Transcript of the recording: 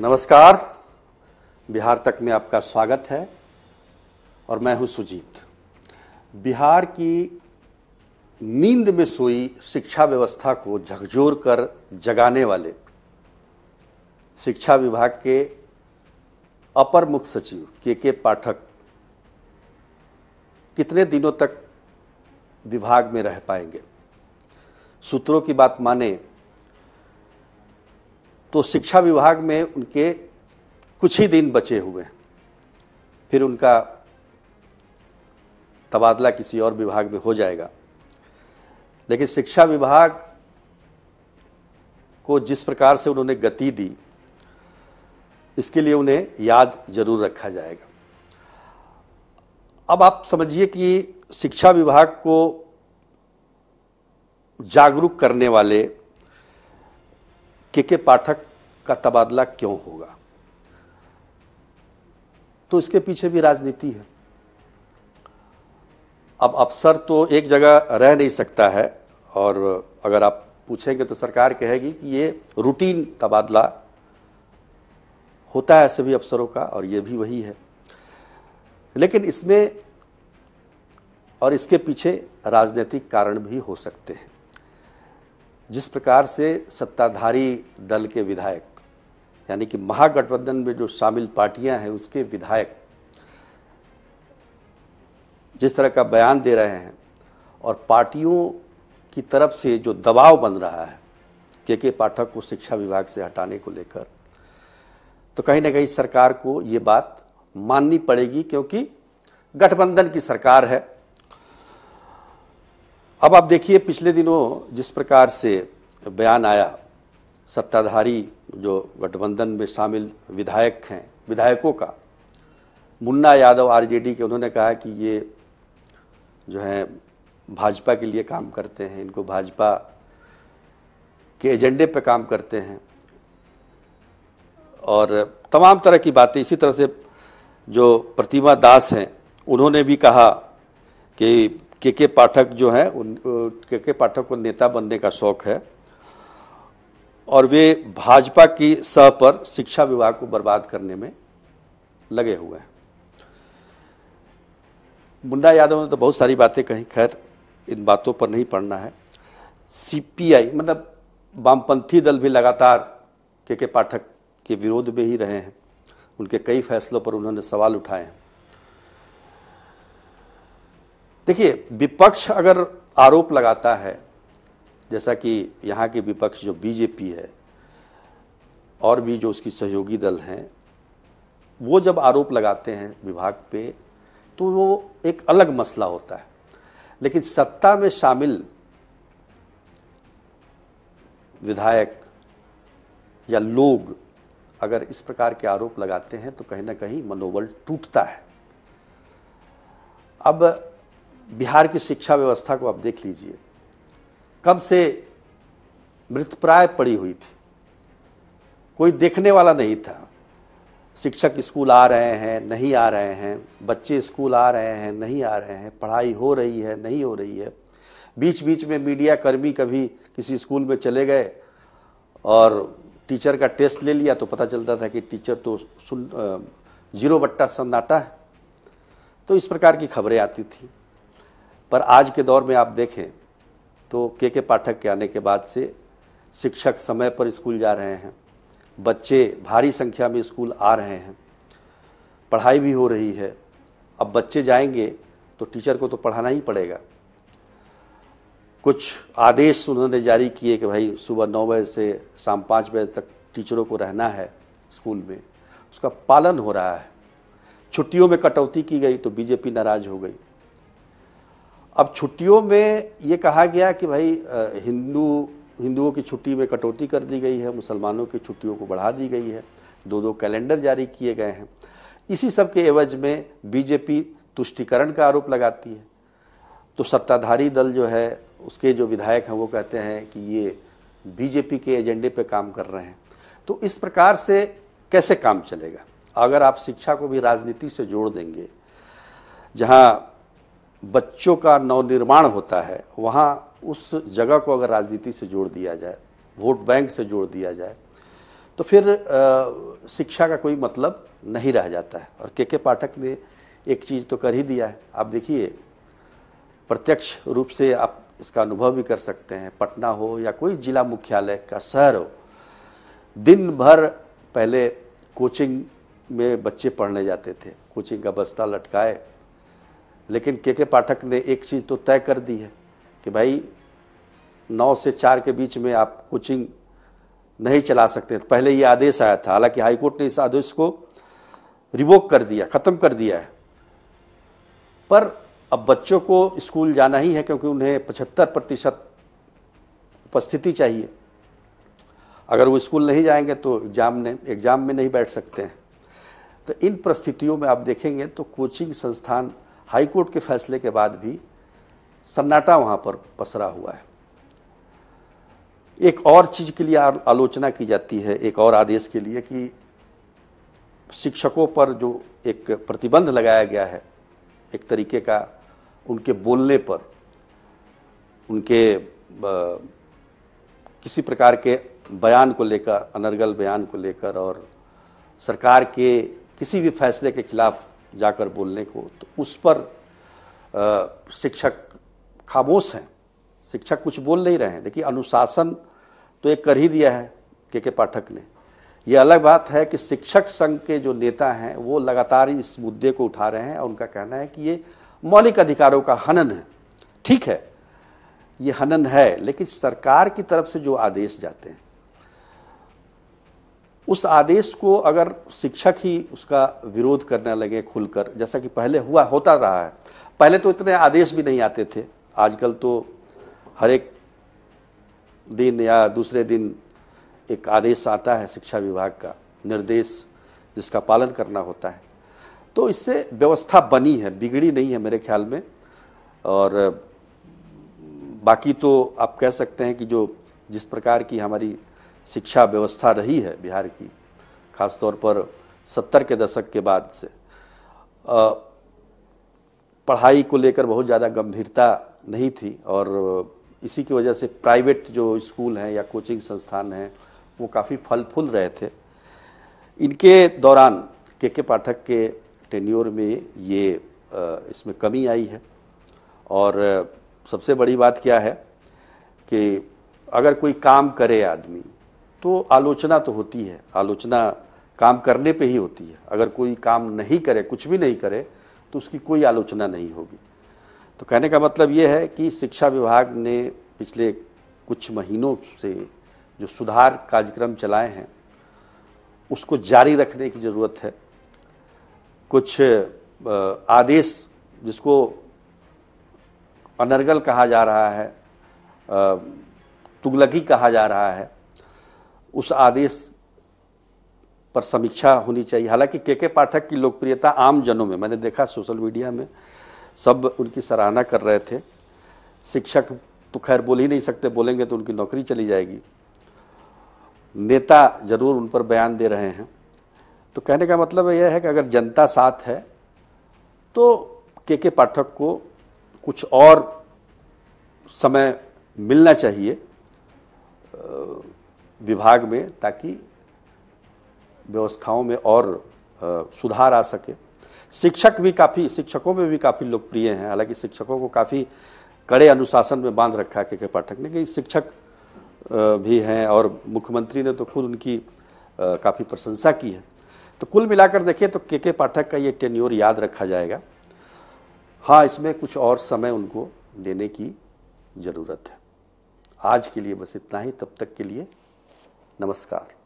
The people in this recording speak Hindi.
नमस्कार बिहार तक में आपका स्वागत है और मैं हूं सुजीत बिहार की नींद में सोई शिक्षा व्यवस्था को झकझोर कर जगाने वाले शिक्षा विभाग के अपर मुख्य सचिव के के पाठक कितने दिनों तक विभाग में रह पाएंगे सूत्रों की बात माने तो शिक्षा विभाग में उनके कुछ ही दिन बचे हुए फिर उनका तबादला किसी और विभाग में हो जाएगा लेकिन शिक्षा विभाग को जिस प्रकार से उन्होंने गति दी इसके लिए उन्हें याद जरूर रखा जाएगा अब आप समझिए कि शिक्षा विभाग को जागरूक करने वाले के के पाठक का तबादला क्यों होगा तो इसके पीछे भी राजनीति है अब अफसर तो एक जगह रह नहीं सकता है और अगर आप पूछेंगे तो सरकार कहेगी कि ये रूटीन तबादला होता है सभी अफसरों का और ये भी वही है लेकिन इसमें और इसके पीछे राजनीतिक कारण भी हो सकते हैं जिस प्रकार से सत्ताधारी दल के विधायक यानी कि महागठबंधन में जो शामिल पार्टियां हैं उसके विधायक जिस तरह का बयान दे रहे हैं और पार्टियों की तरफ से जो दबाव बन रहा है के के पाठक को शिक्षा विभाग से हटाने को लेकर तो कहीं ना कहीं सरकार को ये बात माननी पड़ेगी क्योंकि गठबंधन की सरकार है अब आप देखिए पिछले दिनों जिस प्रकार से बयान आया सत्ताधारी जो गठबंधन में शामिल विधायक हैं विधायकों का मुन्ना यादव आरजेडी के उन्होंने कहा कि ये जो है भाजपा के लिए काम करते हैं इनको भाजपा के एजेंडे पर काम करते हैं और तमाम तरह की बातें इसी तरह से जो प्रतिमा दास हैं उन्होंने भी कहा कि के के पाठक जो हैं उन के के पाठक को नेता बनने का शौक है और वे भाजपा की सह पर शिक्षा विभाग को बर्बाद करने में लगे हुए हैं मुंडा यादव ने तो बहुत सारी बातें कही खैर इन बातों पर नहीं पढ़ना है सीपीआई मतलब वामपंथी दल भी लगातार के के पाठक के विरोध में ही रहे हैं उनके कई फैसलों पर उन्होंने सवाल उठाए हैं देखिए विपक्ष अगर आरोप लगाता है जैसा कि यहाँ के विपक्ष जो बीजेपी है और भी जो उसकी सहयोगी दल हैं वो जब आरोप लगाते हैं विभाग पे तो वो एक अलग मसला होता है लेकिन सत्ता में शामिल विधायक या लोग अगर इस प्रकार के आरोप लगाते हैं तो कहीं ना कहीं मनोबल टूटता है अब बिहार की शिक्षा व्यवस्था को आप देख लीजिए कब से मृतप्राय पड़ी हुई थी कोई देखने वाला नहीं था शिक्षक स्कूल आ रहे हैं नहीं आ रहे हैं बच्चे स्कूल आ रहे हैं नहीं आ रहे हैं पढ़ाई हो रही है नहीं हो रही है बीच बीच में मीडिया कर्मी कभी किसी स्कूल में चले गए और टीचर का टेस्ट ले लिया तो पता चलता था कि टीचर तो सुन जीरो बट्टा सन्नाटा है तो इस प्रकार की खबरें आती थी पर आज के दौर में आप देखें तो के के पाठक के आने के बाद से शिक्षक समय पर स्कूल जा रहे हैं बच्चे भारी संख्या में स्कूल आ रहे हैं पढ़ाई भी हो रही है अब बच्चे जाएंगे तो टीचर को तो पढ़ाना ही पड़ेगा कुछ आदेश उन्होंने जारी किए कि भाई सुबह नौ बजे से शाम पाँच बजे तक टीचरों को रहना है स्कूल में उसका पालन हो रहा है छुट्टियों में कटौती की गई तो बीजेपी नाराज हो गई अब छुट्टियों में ये कहा गया कि भाई हिंदू हिंदुओं की छुट्टी में कटौती कर दी गई है मुसलमानों की छुट्टियों को बढ़ा दी गई है दो दो कैलेंडर जारी किए गए हैं इसी सब के एवज में बीजेपी तुष्टिकरण का आरोप लगाती है तो सत्ताधारी दल जो है उसके जो विधायक हैं वो कहते हैं कि ये बीजेपी के एजेंडे पे काम कर रहे हैं तो इस प्रकार से कैसे काम चलेगा अगर आप शिक्षा को भी राजनीति से जोड़ देंगे जहाँ बच्चों का नवनिर्माण होता है वहाँ उस जगह को अगर राजनीति से जोड़ दिया जाए वोट बैंक से जोड़ दिया जाए तो फिर आ, शिक्षा का कोई मतलब नहीं रह जाता है और के के पाठक ने एक चीज़ तो कर ही दिया है आप देखिए प्रत्यक्ष रूप से आप इसका अनुभव भी कर सकते हैं पटना हो या कोई जिला मुख्यालय का शहर हो दिन भर पहले कोचिंग में बच्चे पढ़ने जाते थे कोचिंग का बस्ता लटकाए लेकिन के के पाठक ने एक चीज़ तो तय कर दी है कि भाई नौ से चार के बीच में आप कोचिंग नहीं चला सकते तो पहले ये आदेश आया था हालांकि हाईकोर्ट ने इस आदेश को रिवोक कर दिया ख़त्म कर दिया है पर अब बच्चों को स्कूल जाना ही है क्योंकि उन्हें पचहत्तर प्रतिशत उपस्थिति चाहिए अगर वो स्कूल नहीं जाएंगे तो एग्ज़ाम ने एग्ज़ाम में नहीं बैठ सकते हैं तो इन परिस्थितियों में आप देखेंगे तो कोचिंग संस्थान हाईकोर्ट के फैसले के बाद भी सन्नाटा वहाँ पर पसरा हुआ है एक और चीज़ के लिए आलोचना की जाती है एक और आदेश के लिए कि शिक्षकों पर जो एक प्रतिबंध लगाया गया है एक तरीके का उनके बोलने पर उनके किसी प्रकार के बयान को लेकर अनर्गल बयान को लेकर और सरकार के किसी भी फैसले के खिलाफ जाकर बोलने को तो उस पर शिक्षक खामोश हैं शिक्षक कुछ बोल नहीं रहे हैं देखिए अनुशासन तो एक कर ही दिया है के के पाठक ने ये अलग बात है कि शिक्षक संघ के जो नेता हैं वो लगातार इस मुद्दे को उठा रहे हैं और उनका कहना है कि ये मौलिक अधिकारों का हनन है ठीक है ये हनन है लेकिन सरकार की तरफ से जो आदेश जाते हैं उस आदेश को अगर शिक्षक ही उसका विरोध करने लगे खुलकर जैसा कि पहले हुआ होता रहा है पहले तो इतने आदेश भी नहीं आते थे आजकल तो हर एक दिन या दूसरे दिन एक आदेश आता है शिक्षा विभाग का निर्देश जिसका पालन करना होता है तो इससे व्यवस्था बनी है बिगड़ी नहीं है मेरे ख्याल में और बाकी तो आप कह सकते हैं कि जो जिस प्रकार की हमारी शिक्षा व्यवस्था रही है बिहार की खासतौर पर सत्तर के दशक के बाद से पढ़ाई को लेकर बहुत ज़्यादा गंभीरता नहीं थी और इसी की वजह से प्राइवेट जो स्कूल हैं या कोचिंग संस्थान हैं वो काफ़ी फल फूल रहे थे इनके दौरान के के पाठक के टेन्योर में ये इसमें कमी आई है और सबसे बड़ी बात क्या है कि अगर कोई काम करे आदमी तो आलोचना तो होती है आलोचना काम करने पे ही होती है अगर कोई काम नहीं करे कुछ भी नहीं करे तो उसकी कोई आलोचना नहीं होगी तो कहने का मतलब ये है कि शिक्षा विभाग ने पिछले कुछ महीनों से जो सुधार कार्यक्रम चलाए हैं उसको जारी रखने की ज़रूरत है कुछ आदेश जिसको अनर्गल कहा जा रहा है तुगलकी कहा जा रहा है उस आदेश पर समीक्षा होनी चाहिए हालांकि के के पाठक की लोकप्रियता आम जनों में मैंने देखा सोशल मीडिया में सब उनकी सराहना कर रहे थे शिक्षक तो खैर बोल ही नहीं सकते बोलेंगे तो उनकी नौकरी चली जाएगी नेता जरूर उन पर बयान दे रहे हैं तो कहने का मतलब यह है कि अगर जनता साथ है तो के के पाठक को कुछ और समय मिलना चाहिए विभाग में ताकि व्यवस्थाओं में और आ, सुधार आ सके शिक्षक भी काफ़ी शिक्षकों में भी काफ़ी लोकप्रिय हैं हालांकि शिक्षकों को काफ़ी कड़े अनुशासन में बांध रखा है के के पाठक ने कई शिक्षक भी हैं और मुख्यमंत्री ने तो खुद उनकी काफ़ी प्रशंसा की है तो कुल मिलाकर देखिए तो के के पाठक का ये टेन्योर याद रखा जाएगा हाँ इसमें कुछ और समय उनको देने की ज़रूरत है आज के लिए बस इतना ही तब तक के लिए नमस्कार